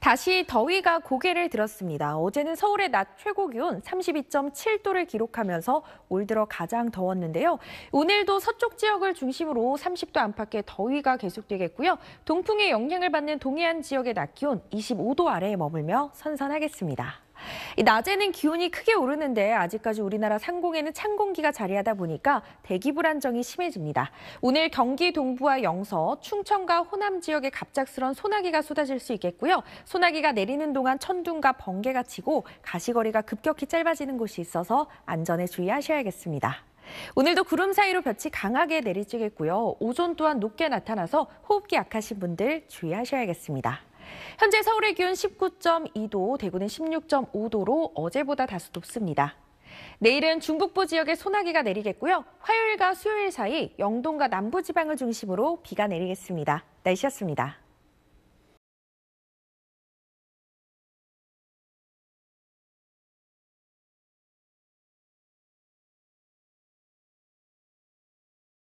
다시 더위가 고개를 들었습니다. 어제는 서울의 낮 최고 기온 32.7도를 기록하면서 올 들어 가장 더웠는데요. 오늘도 서쪽 지역을 중심으로 30도 안팎의 더위가 계속되겠고요. 동풍의 영향을 받는 동해안 지역의 낮 기온 25도 아래에 머물며 선선하겠습니다. 낮에는 기온이 크게 오르는데 아직까지 우리나라 상공에는 찬 공기가 자리하다 보니까 대기 불안정이 심해집니다. 오늘 경기 동부와 영서, 충청과 호남 지역에 갑작스런 소나기가 쏟아질 수 있겠고요. 소나기가 내리는 동안 천둥과 번개가 치고 가시거리가 급격히 짧아지는 곳이 있어서 안전에 주의하셔야겠습니다. 오늘도 구름 사이로 볕이 강하게 내리쬐겠고요. 오존 또한 높게 나타나서 호흡기 약하신 분들 주의하셔야겠습니다. 현재 서울의 기온 19.2도, 대구는 16.5도로 어제보다 다소 높습니다. 내일은 중북부 지역에 소나기가 내리겠고요. 화요일과 수요일 사이 영동과 남부 지방을 중심으로 비가 내리겠습니다. 날씨였습니다.